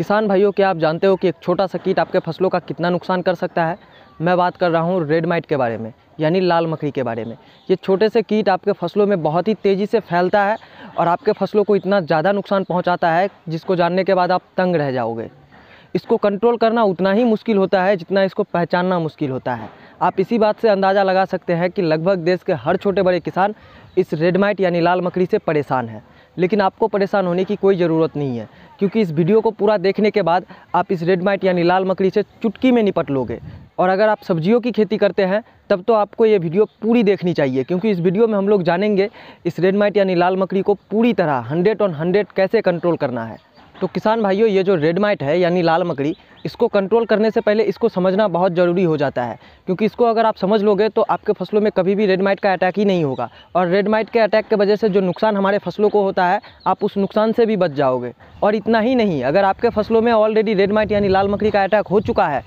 किसान भाइयों के आप जानते हो कि एक छोटा सा कीट आपके फसलों का कितना नुकसान कर सकता है मैं बात कर रहा हूँ रेड माइट के बारे में यानी लाल मकड़ी के बारे में ये छोटे से कीट आपके फसलों में बहुत ही तेज़ी से फैलता है और आपके फसलों को इतना ज़्यादा नुकसान पहुँचाता है जिसको जानने के बाद आप तंग रह जाओगे इसको कंट्रोल करना उतना ही मुश्किल होता है जितना इसको पहचानना मुश्किल होता है आप इसी बात से अंदाज़ा लगा सकते हैं कि लगभग देश के हर छोटे बड़े किसान इस रेडमाइट यानी लाल मकड़ी से परेशान है लेकिन आपको परेशान होने की कोई ज़रूरत नहीं है क्योंकि इस वीडियो को पूरा देखने के बाद आप इस रेड माइट यानी लाल मकड़ी से चुटकी में निपट लोगे और अगर आप सब्जियों की खेती करते हैं तब तो आपको ये वीडियो पूरी देखनी चाहिए क्योंकि इस वीडियो में हम लोग जानेंगे इस रेड माइट यानी लाल मकड़ी को पूरी तरह हंड्रेड ऑन हंड्रेड कैसे कंट्रोल करना है तो किसान भाइयों ये जो रेड माइट है यानी लाल मकड़ी इसको कंट्रोल करने से पहले इसको समझना बहुत ज़रूरी हो जाता है क्योंकि इसको अगर आप समझ लोगे तो आपके फसलों में कभी भी रेड माइट का अटैक ही नहीं होगा और रेड माइट के अटैक के वजह से जो नुकसान हमारे फसलों को होता है आप उस नुकसान से भी बच जाओगे और इतना ही नहीं अगर आपके फसलों में ऑलरेडी रेड माइट यानी लाल मकड़ी का अटैक हो चुका है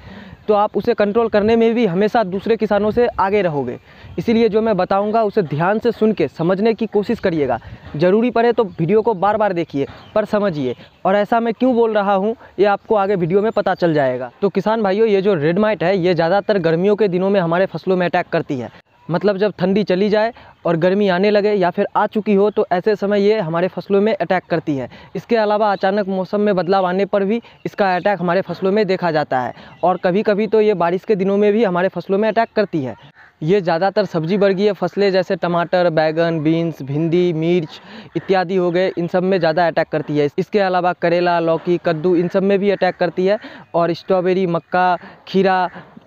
तो आप उसे कंट्रोल करने में भी हमेशा दूसरे किसानों से आगे रहोगे इसीलिए जो मैं बताऊंगा उसे ध्यान से सुन के समझने की कोशिश करिएगा ज़रूरी पड़े तो वीडियो को बार बार देखिए पर समझिए और ऐसा मैं क्यों बोल रहा हूँ ये आपको आगे वीडियो में पता चल जाएगा तो किसान भाइयों ये जो रेड माइट है ये ज़्यादातर गर्मियों के दिनों में हमारे फसलों में अटैक करती है मतलब जब ठंडी चली जाए और गर्मी आने लगे या फिर आ चुकी हो तो ऐसे समय ये हमारे फसलों में अटैक करती है इसके अलावा अचानक मौसम में बदलाव आने पर भी इसका अटैक हमारे फसलों में देखा जाता है और कभी कभी तो ये बारिश के दिनों में भी हमारे फसलों में अटैक करती है ये ज़्यादातर सब्जी वर्गीय फसलें जैसे टमाटर बैगन बीन्स भिंडी मिर्च इत्यादि हो गए इन सब में ज़्यादा अटैक करती है इसके अलावा करेला लौकी कद्दू इन सब में भी अटैक करती है और स्ट्रॉबेरी मक्का खीरा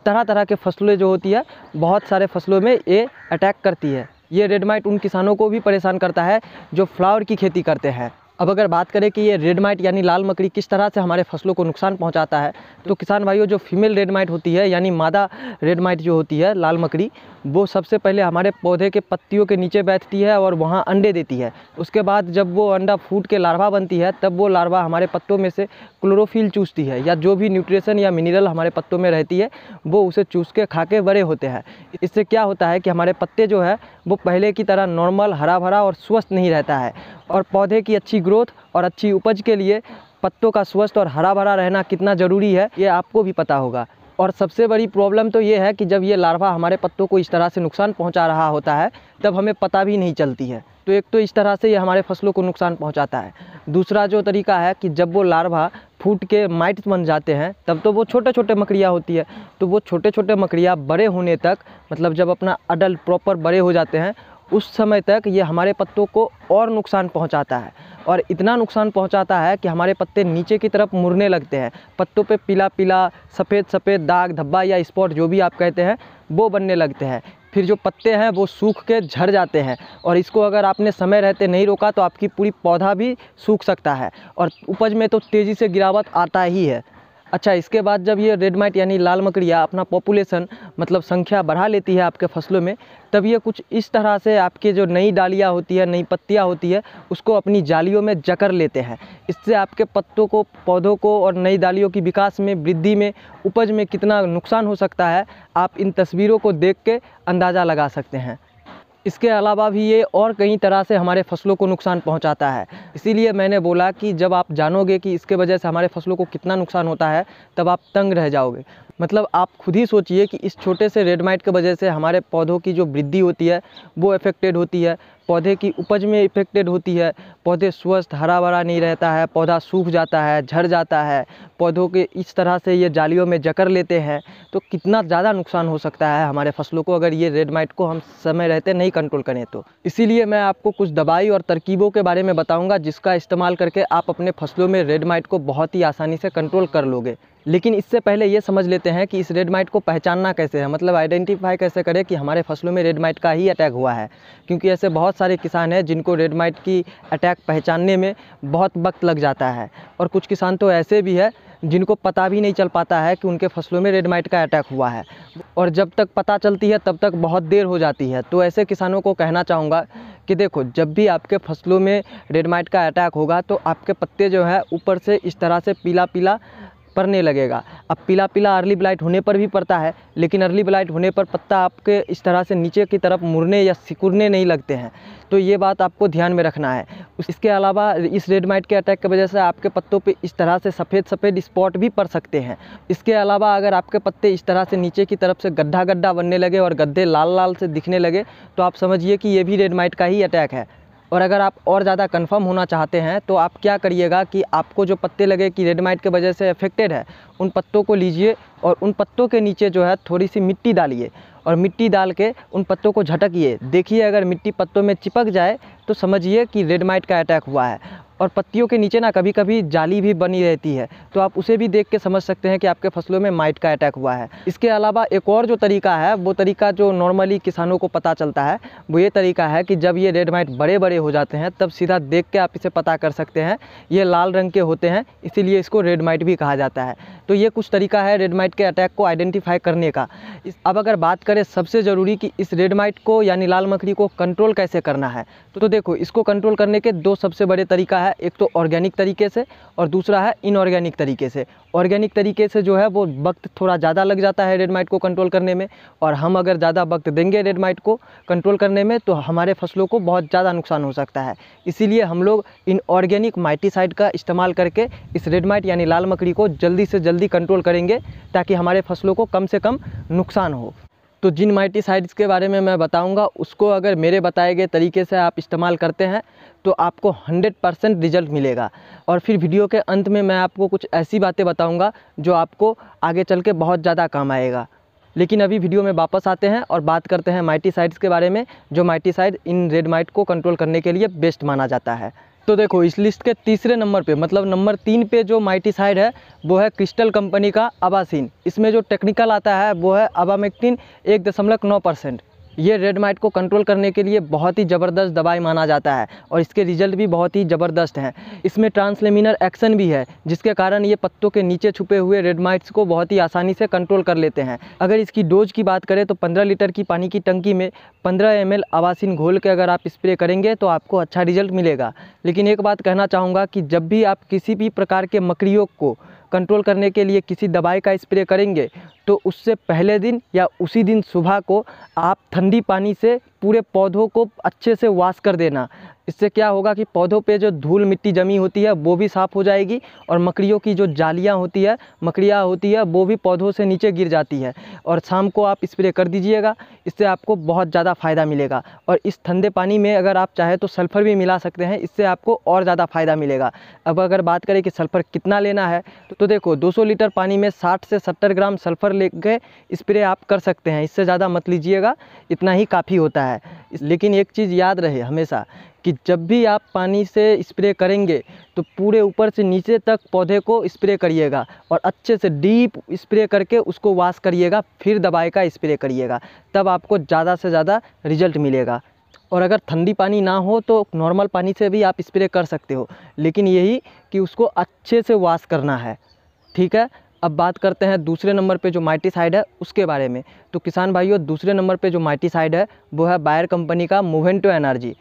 तरह तरह के फसलें जो होती है बहुत सारे फसलों में ये अटैक करती है ये रेड माइट उन किसानों को भी परेशान करता है जो फ्लावर की खेती करते हैं अब अगर बात करें कि ये रेड माइट यानी लाल मकड़ी किस तरह से हमारे फसलों को नुकसान पहुंचाता है तो किसान भाइयों जो फीमेल रेड माइट होती है यानी मादा रेड माइट जो होती है लाल मकड़ी वो सबसे पहले हमारे पौधे के पत्तियों के नीचे बैठती है और वहाँ अंडे देती है उसके बाद जब वो अंडा फूट के लार्वा बनती है तब वो लार्वा हमारे पत्तों में से क्लोरोफिल चूसती है या जो भी न्यूट्रिशन या मिनरल हमारे पत्तों में रहती है वो उसे चूस के खा के बड़े होते हैं इससे क्या होता है कि हमारे पत्ते जो है वो पहले की तरह नॉर्मल हरा भरा और स्वस्थ नहीं रहता है और पौधे की अच्छी ग्रोथ और अच्छी उपज के लिए पत्तों का स्वस्थ और हरा भरा रहना कितना ज़रूरी है ये आपको भी पता होगा और सबसे बड़ी प्रॉब्लम तो ये है कि जब ये लार्वा हमारे पत्तों को इस तरह से नुकसान पहुंचा रहा होता है तब हमें पता भी नहीं चलती है तो एक तो इस तरह से ये हमारे फसलों को नुकसान पहुंचाता है दूसरा जो तरीका है कि जब वो लार्वा फूट के माइट बन जाते हैं तब तो वो छोटे छोटे मकड़ियाँ होती है तो वो छोटे छोटे मकड़ियाँ बड़े होने तक मतलब जब अपना अडल्ट प्रॉपर बड़े हो जाते हैं उस समय तक ये हमारे पत्तों को और नुकसान पहुँचाता है और इतना नुकसान पहुंचाता है कि हमारे पत्ते नीचे की तरफ मुड़ने लगते हैं पत्तों पे पीला पीला सफ़ेद सफ़ेद दाग धब्बा या स्पॉट जो भी आप कहते हैं वो बनने लगते हैं फिर जो पत्ते हैं वो सूख के झड़ जाते हैं और इसको अगर आपने समय रहते नहीं रोका तो आपकी पूरी पौधा भी सूख सकता है और उपज में तो तेज़ी से गिरावट आता ही है अच्छा इसके बाद जब ये रेड माइट यानी लाल मकड़िया अपना पॉपुलेशन मतलब संख्या बढ़ा लेती है आपके फसलों में तब ये कुछ इस तरह से आपके जो नई डालियाँ होती है नई पत्तियाँ होती है उसको अपनी जालियों में जकड़ लेते हैं इससे आपके पत्तों को पौधों को और नई डालियों की विकास में वृद्धि में उपज में कितना नुकसान हो सकता है आप इन तस्वीरों को देख के अंदाज़ा लगा सकते हैं इसके अलावा भी ये और कई तरह से हमारे फसलों को नुकसान पहुंचाता है इसीलिए मैंने बोला कि जब आप जानोगे कि इसके वजह से हमारे फसलों को कितना नुकसान होता है तब आप तंग रह जाओगे मतलब आप खुद ही सोचिए कि इस छोटे से रेड माइट की वजह से हमारे पौधों की जो वृद्धि होती है वो अफेक्टेड होती है पौधे की उपज में इफ़ेक्टेड होती है पौधे स्वस्थ हरा भरा नहीं रहता है पौधा सूख जाता है झड़ जाता है पौधों के इस तरह से ये जालियों में जकड़ लेते हैं तो कितना ज़्यादा नुकसान हो सकता है हमारे फसलों को अगर ये रेड माइट को हम समय रहते नहीं कंट्रोल करें तो इसीलिए मैं आपको कुछ दवाई और तरकीबों के बारे में बताऊँगा जिसका इस्तेमाल करके आप अपने फसलों में रेड माइट को बहुत ही आसानी से कंट्रोल कर लोगे लेकिन इससे पहले ये समझ लेते हैं कि इस रेड माइट को पहचानना कैसे है मतलब आइडेंटिफाई कैसे करें कि हमारे फसलों में रेड माइट का ही अटैक हुआ है क्योंकि ऐसे बहुत बहुत सारे किसान हैं जिनको रेड माइट की अटैक पहचानने में बहुत वक्त लग जाता है और कुछ किसान तो ऐसे भी है जिनको पता भी नहीं चल पाता है कि उनके फसलों में रेड माइट का अटैक हुआ है और जब तक पता चलती है तब तक बहुत देर हो जाती है तो ऐसे किसानों को कहना चाहूँगा कि देखो जब भी आपके फसलों में रेड माइट का अटैक होगा तो आपके पत्ते जो है ऊपर से इस तरह से पीला पीला पड़ने लगेगा अब पीला पीला अर्ली ब्लाइट होने पर भी पड़ता है लेकिन अर्ली ब्लाइट होने पर पत्ता आपके इस तरह से नीचे की तरफ मुड़ने या सिकुड़ने नहीं लगते हैं तो ये बात आपको ध्यान में रखना है इसके अलावा इस रेड माइट के अटैक की वजह से आपके पत्तों पर इस तरह से सफ़ेद सफ़ेद स्पॉट भी पड़ सकते हैं इसके अलावा अगर आपके पत्ते इस तरह से नीचे की तरफ से गड्ढा गड्ढा बनने लगे और गड्ढे लाल लाल से दिखने लगे तो आप समझिए कि ये भी रेड माइट का ही अटैक है और अगर आप और ज़्यादा कंफर्म होना चाहते हैं तो आप क्या करिएगा कि आपको जो पत्ते लगे कि रेड माइट की वजह से अफेक्टेड है उन पत्तों को लीजिए और उन पत्तों के नीचे जो है थोड़ी सी मिट्टी डालिए और मिट्टी डाल के उन पत्तों को झटकिए देखिए अगर मिट्टी पत्तों में चिपक जाए तो समझिए कि रेड माइट का अटैक हुआ है और पत्तियों के नीचे ना कभी कभी जाली भी बनी रहती है तो आप उसे भी देख के समझ सकते हैं कि आपके फसलों में माइट का अटैक हुआ है इसके अलावा एक और जो तरीका है वो तरीका जो नॉर्मली किसानों को पता चलता है वो ये तरीका है कि जब ये रेड माइट बड़े बड़े हो जाते हैं तब सीधा देख के आप इसे पता कर सकते हैं ये लाल रंग के होते हैं इसीलिए इसको रेड माइट भी कहा जाता है तो ये कुछ तरीका है रेड माइट के अटैक को आइडेंटिफाई करने का अब अगर बात करें सबसे ज़रूरी कि इस रेड माइट को यानी लाल मकड़ी को कंट्रोल कैसे करना है तो देखो इसको कंट्रोल करने के दो सबसे बड़े तरीका है एक तो ऑर्गेनिक तरीके से और दूसरा है इनऑर्गेनिक तरीके से ऑर्गेनिक तरीके से जो है वो वक्त थोड़ा ज़्यादा लग जाता है रेड माइट को कंट्रोल करने में और हम अगर ज़्यादा वक्त देंगे रेड माइट को कंट्रोल करने में तो हमारे फसलों को बहुत ज़्यादा नुकसान हो सकता है इसीलिए हम लोग इनऑर्गेनिक माइटीसाइड का इस्तेमाल करके इस रेड माइट यानी लाल मकड़ी को जल्दी से जल्दी कंट्रोल करेंगे ताकि हमारे फसलों को कम से कम नुकसान हो तो जिन माइटिसाइड्स के बारे में मैं बताऊंगा उसको अगर मेरे बताए गए तरीके से आप इस्तेमाल करते हैं तो आपको 100 परसेंट रिजल्ट मिलेगा और फिर वीडियो के अंत में मैं आपको कुछ ऐसी बातें बताऊंगा जो आपको आगे चल के बहुत ज़्यादा काम आएगा लेकिन अभी वीडियो में वापस आते हैं और बात करते हैं माइटीसाइड्स के बारे में जो माइटीसाइड इन रेड माइट को कंट्रोल करने के लिए बेस्ट माना जाता है तो देखो इस लिस्ट के तीसरे नंबर पे मतलब नंबर तीन पे जो माइटी साइड है वो है क्रिस्टल कंपनी का अबासिन इसमें जो टेक्निकल आता है वो है अबामेक्टिन एक दशमलव नौ परसेंट ये रेड माइट को कंट्रोल करने के लिए बहुत ही ज़बरदस्त दवाई माना जाता है और इसके रिजल्ट भी बहुत ही ज़बरदस्त हैं इसमें ट्रांसलेमिनर एक्शन भी है जिसके कारण ये पत्तों के नीचे छुपे हुए रेड माइट्स को बहुत ही आसानी से कंट्रोल कर लेते हैं अगर इसकी डोज की बात करें तो पंद्रह लीटर की पानी की टंकी में पंद्रह एम आवासीन घोल के अगर आप स्प्रे करेंगे तो आपको अच्छा रिजल्ट मिलेगा लेकिन एक बात कहना चाहूँगा कि जब भी आप किसी भी प्रकार के मकड़ियों को कंट्रोल करने के लिए किसी दवाई का स्प्रे करेंगे तो उससे पहले दिन या उसी दिन सुबह को आप ठंडी पानी से पूरे पौधों को अच्छे से वाश कर देना इससे क्या होगा कि पौधों पे जो धूल मिट्टी जमी होती है वो भी साफ़ हो जाएगी और मकड़ियों की जो जालियां होती है मकड़ियाँ होती है वो भी पौधों से नीचे गिर जाती है और शाम को आप स्प्रे कर दीजिएगा इससे आपको बहुत ज़्यादा फ़ायदा मिलेगा और इस ठंडे पानी में अगर आप चाहें तो सल्फ़र भी मिला सकते हैं इससे आपको और ज़्यादा फ़ायदा मिलेगा अब अगर बात करें कि सल्फ़र कितना लेना है तो देखो दो लीटर पानी में साठ से सत्तर ग्राम सल्फ़र ले स्प्रे आप कर सकते हैं इससे ज़्यादा मत लीजिएगा इतना ही काफ़ी होता है है लेकिन एक चीज़ याद रहे हमेशा कि जब भी आप पानी से स्प्रे करेंगे तो पूरे ऊपर से नीचे तक पौधे को स्प्रे करिएगा और अच्छे से डीप स्प्रे करके उसको वाश करिएगा फिर दवाई का स्प्रे करिएगा तब आपको ज़्यादा से ज़्यादा रिजल्ट मिलेगा और अगर ठंडी पानी ना हो तो नॉर्मल पानी से भी आप स्प्रे कर सकते हो लेकिन यही कि उसको अच्छे से वाश करना है ठीक है अब बात करते हैं दूसरे नंबर पे जो माइटी साइड है उसके बारे में तो किसान भाइयों दूसरे नंबर पे जो माइटी साइड है वो है बायर कंपनी का मोवेंटो एनर्जी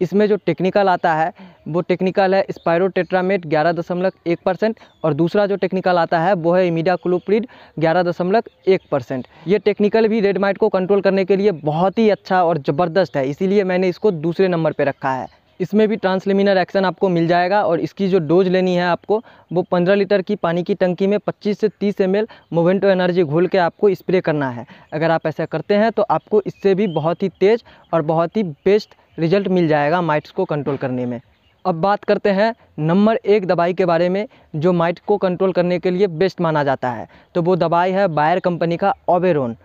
इसमें जो टेक्निकल आता है वो टेक्निकल है स्पायरो टेट्रामेट ग्यारह दशमलव एक परसेंट और दूसरा जो टेक्निकल आता है वो है इमीडा क्लोप्रिड ग्यारह दशमलव एक परसेंट ये टेक्निकल भी रेड माइट को कंट्रोल करने के लिए बहुत ही अच्छा और ज़बरदस्त है इसीलिए मैंने इसको दूसरे नंबर पर रखा है इसमें भी ट्रांसलेमिनर एक्शन आपको मिल जाएगा और इसकी जो डोज लेनी है आपको वो 15 लीटर की पानी की टंकी में 25 से 30 एम एल मोवेंटो एनर्जी घोल के आपको स्प्रे करना है अगर आप ऐसा करते हैं तो आपको इससे भी बहुत ही तेज़ और बहुत ही बेस्ट रिजल्ट मिल जाएगा माइट्स को कंट्रोल करने में अब बात करते हैं नंबर एक दवाई के बारे में जो माइट को कंट्रोल करने के लिए बेस्ट माना जाता है तो वो दवाई है बायर कंपनी का ओबेरोन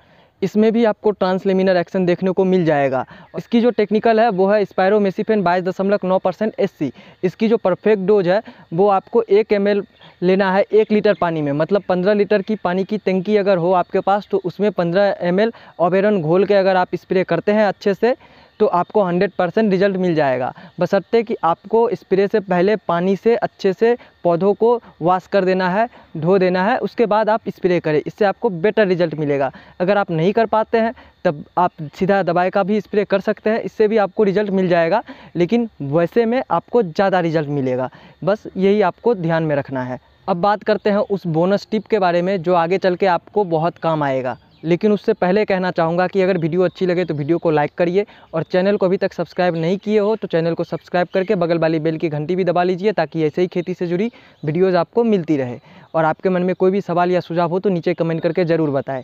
इसमें भी आपको ट्रांसलेमिनर एक्शन देखने को मिल जाएगा इसकी जो टेक्निकल है वो है स्पायरोमेसीफेन बाईस दशमलव नौ परसेंट एस इसकी जो परफेक्ट डोज है वो आपको एक एम लेना है एक लीटर पानी में मतलब पंद्रह लीटर की पानी की टंकी अगर हो आपके पास तो उसमें पंद्रह एम एल ओबेरन घोल के अगर आप स्प्रे करते हैं अच्छे से तो आपको हंड्रेड परसेंट रिजल्ट मिल जाएगा बसरते कि आपको स्प्रे से पहले पानी से अच्छे से पौधों को वाश कर देना है धो देना है उसके बाद आप स्प्रे करें इससे आपको बेटर रिजल्ट मिलेगा अगर आप नहीं कर पाते हैं तब आप सीधा दवाई का भी स्प्रे कर सकते हैं इससे भी आपको रिजल्ट मिल जाएगा लेकिन वैसे में आपको ज़्यादा रिजल्ट मिलेगा बस यही आपको ध्यान में रखना है अब बात करते हैं उस बोनस टिप के बारे में जो आगे चल के आपको बहुत काम आएगा लेकिन उससे पहले कहना चाहूँगा कि अगर वीडियो अच्छी लगे तो वीडियो को लाइक करिए और चैनल को अभी तक सब्सक्राइब नहीं किए हो तो चैनल को सब्सक्राइब करके बगल वाली बेल की घंटी भी दबा लीजिए ताकि ऐसे ही खेती से जुड़ी वीडियोज़ आपको मिलती रहे और आपके मन में कोई भी सवाल या सुझाव हो तो नीचे कमेंट करके ज़रूर बताएँ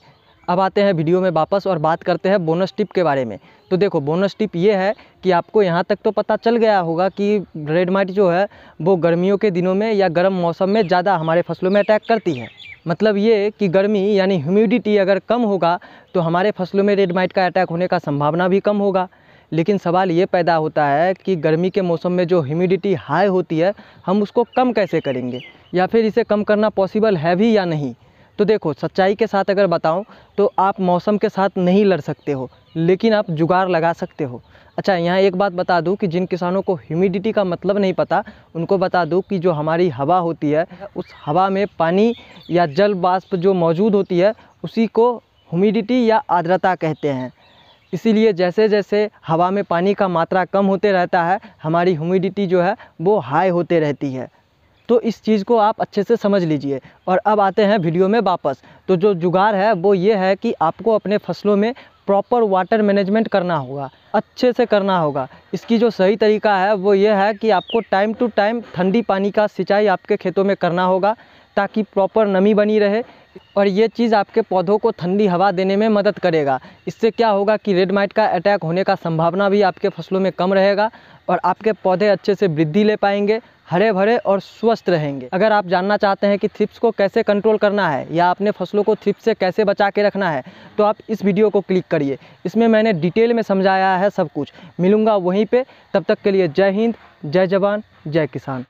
अब आते हैं वीडियो में वापस और बात करते हैं बोनस टिप के बारे में तो देखो बोनस टिप ये है कि आपको यहाँ तक तो पता चल गया होगा कि रेड माइट जो है वो गर्मियों के दिनों में या गर्म मौसम में ज़्यादा हमारे फसलों में अटैक करती है मतलब ये कि गर्मी यानी ह्यूमिडिटी अगर कम होगा तो हमारे फसलों में रेड माइट का अटैक होने का संभावना भी कम होगा लेकिन सवाल ये पैदा होता है कि गर्मी के मौसम में जो ह्यूमिडिटी हाई होती है हम उसको कम कैसे करेंगे या फिर इसे कम करना पॉसिबल है भी या नहीं तो देखो सच्चाई के साथ अगर बताऊँ तो आप मौसम के साथ नहीं लड़ सकते हो लेकिन आप जुगाड़ लगा सकते हो अच्छा यहाँ एक बात बता दूँ कि जिन किसानों को ह्यूमिडिटी का मतलब नहीं पता उनको बता दूँ कि जो हमारी हवा होती है उस हवा में पानी या जल बाष्प जो मौजूद होती है उसी को ह्यूमिडिटी या आर्द्रता कहते हैं इसीलिए जैसे जैसे हवा में पानी का मात्रा कम होते रहता है हमारी ह्यूमिडिटी जो है वो हाई होते रहती है तो इस चीज़ को आप अच्छे से समझ लीजिए और अब आते हैं वीडियो में वापस तो जो जुगाड़ है वो ये है कि आपको अपने फसलों में प्रॉपर वाटर मैनेजमेंट करना होगा अच्छे से करना होगा इसकी जो सही तरीका है वो ये है कि आपको टाइम टू टाइम ठंडी पानी का सिंचाई आपके खेतों में करना होगा ताकि प्रॉपर नमी बनी रहे और ये चीज़ आपके पौधों को ठंडी हवा देने में मदद करेगा इससे क्या होगा कि रेड माइट का अटैक होने का संभावना भी आपके फसलों में कम रहेगा और आपके पौधे अच्छे से वृद्धि ले पाएंगे हरे भरे और स्वस्थ रहेंगे अगर आप जानना चाहते हैं कि थ्रिप्स को कैसे कंट्रोल करना है या अपने फसलों को थ्रिप्स से कैसे बचा के रखना है तो आप इस वीडियो को क्लिक करिए इसमें मैंने डिटेल में समझाया है सब कुछ मिलूँगा वहीं पर तब तक के लिए जय हिंद जय जवान जय किसान